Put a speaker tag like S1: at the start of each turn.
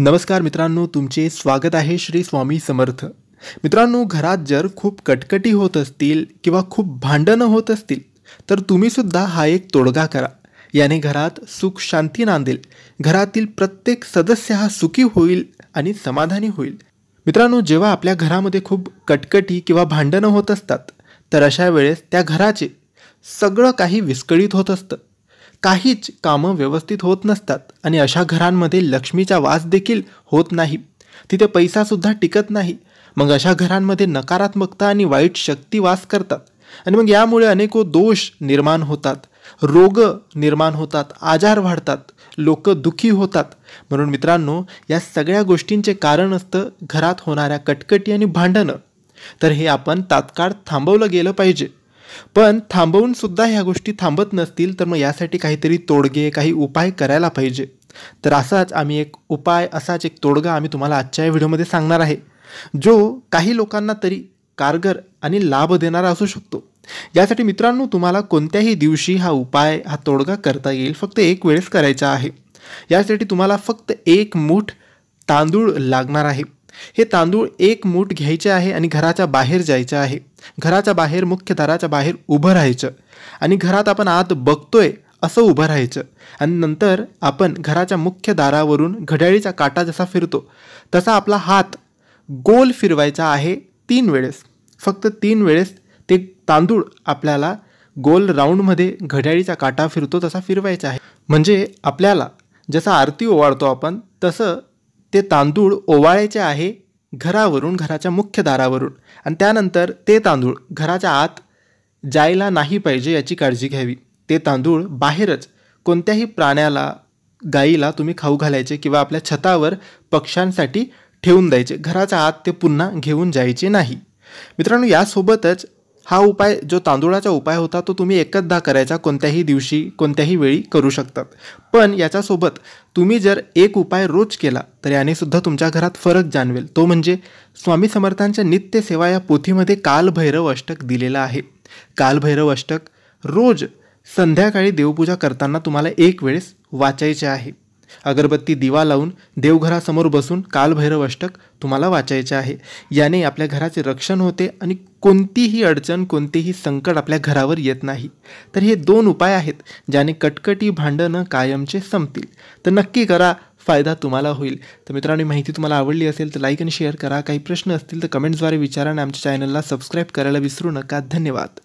S1: नमस्कार मित्रांनो तुमचे स्वागत आहे श्री स्वामी समर्थ मित्रांनो घरात जर खूप कटकटी होत असतील किंवा खूप भांडणं होत असतील तर तुम्हीसुद्धा हा एक तोडगा करा याने घरात सुख शांती नांदेल घरातील प्रत्येक सदस्य हा सुखी होईल आणि समाधानी होईल मित्रांनो जेव्हा आपल्या घरामध्ये खूप कटकटी किंवा भांडणं होत असतात तर अशा वेळेस त्या घराचे सगळं काही विस्कळीत होत असतं काहीच कामं व्यवस्थित होत नसतात आणि अशा घरांमध्ये लक्ष्मीचा वास देखील होत नाही तिथे पैसासुद्धा टिकत नाही मग अशा घरांमध्ये नकारात्मकता आणि वाईट शक्ती वास करतात आणि मग यामुळे अनेको दोष निर्माण होतात रोग निर्माण होतात आजार वाढतात लोक दुखी होतात म्हणून मित्रांनो या सगळ्या गोष्टींचे कारण असतं घरात होणाऱ्या कटकटी आणि भांडणं तर हे आपण तात्काळ थांबवलं गेलं पाहिजे पण थांबवून सुद्धा ह्या गोष्टी थांबत नसतील तर मग यासाठी काहीतरी तोडगे काही उपाय करायला पाहिजे तर असाच आम्ही एक उपाय असाच एक तोडगा आम्ही तुम्हाला आजच्या व्हिडिओमध्ये सांगणार आहे जो काही लोकांना तरी कारगर आणि लाभ देणारा असू शकतो यासाठी मित्रांनो तुम्हाला कोणत्याही दिवशी हा उपाय हा तोडगा करता येईल फक्त एक वेळेस करायचा आहे यासाठी तुम्हाला फक्त एक मूठ तांदूळ लागणार आहे हे तांदूळ एक मूठ घ्यायचे आहे आणि घराच्या बाहेर जायचं आहे घराच्या बाहेर मुख्य दाराच्या बाहेर उभं राहायचं आणि घरात आपण आत बघतोय असं उभं राहायचं आणि नंतर आपण घराच्या मुख्य दारावरून घड्याळीचा काटा जसा फिरतो तसा आपला हात गोल फिरवायचा आहे तीन वेळेस फक्त तीन वेळेस ते तांदूळ आपल्याला गोल राऊंडमध्ये घड्याळीचा काटा फिरतो तसा फिरवायचा आहे म्हणजे आपल्याला जसा आरती ओवाळतो आपण तसं ते तांदूळ ओवाळायचे आहे घरावरून घराच्या मुख्य दारावरून आणि त्यानंतर ते तांदूळ घराच्या आत जायला नाही पाहिजे याची काळजी घ्यावी ते तांदूळ बाहेरच कोणत्याही प्राण्याला गाईला तुम्ही खाऊ घालायचे किंवा आपल्या छतावर पक्ष्यांसाठी ठेवून द्यायचे घराच्या आत ते पुन्हा घेऊन जायचे नाही मित्रांनो यासोबतच हा उपाय जो तांदुळाचा उपाय होता तो तुम्ही एकचदा करायचा कोणत्याही दिवशी कोणत्याही वेळी करू शकतात पण याच्यासोबत तुम्ही जर एक उपाय रोज केला तर यानेसुद्धा तुमच्या घरात फरक जाणवेल तो म्हणजे स्वामी समर्थांच्या नित्य सेवा या पोथीमध्ये कालभैरव अष्टक दिलेला आहे कालभैरव अष्टक रोज संध्याकाळी देवपूजा करताना तुम्हाला एक वेळेस वाचायचे आहे अगरबत्ती दिवा लावून देवघरासमोर बसून कालभैरव अष्टक तुम्हाला वाचायचे आहे याने आपल्या घराचे रक्षण होते आणि कोणतीही अडचण कोणतेही संकट आपल्या घरावर येत नाही तर हे दोन उपाय आहेत ज्याने कटकटी भांडणं कायमचे संपतील तर नक्की करा फायदा तुम्हाला होईल तर मित्रांनो माहिती तुम्हाला आवडली असेल तर लाईक आणि शेअर करा काही प्रश्न असतील तर कमेंट्सद्वारे विचारा आणि आमच्या चॅनलला सबस्क्राईब करायला विसरू नका धन्यवाद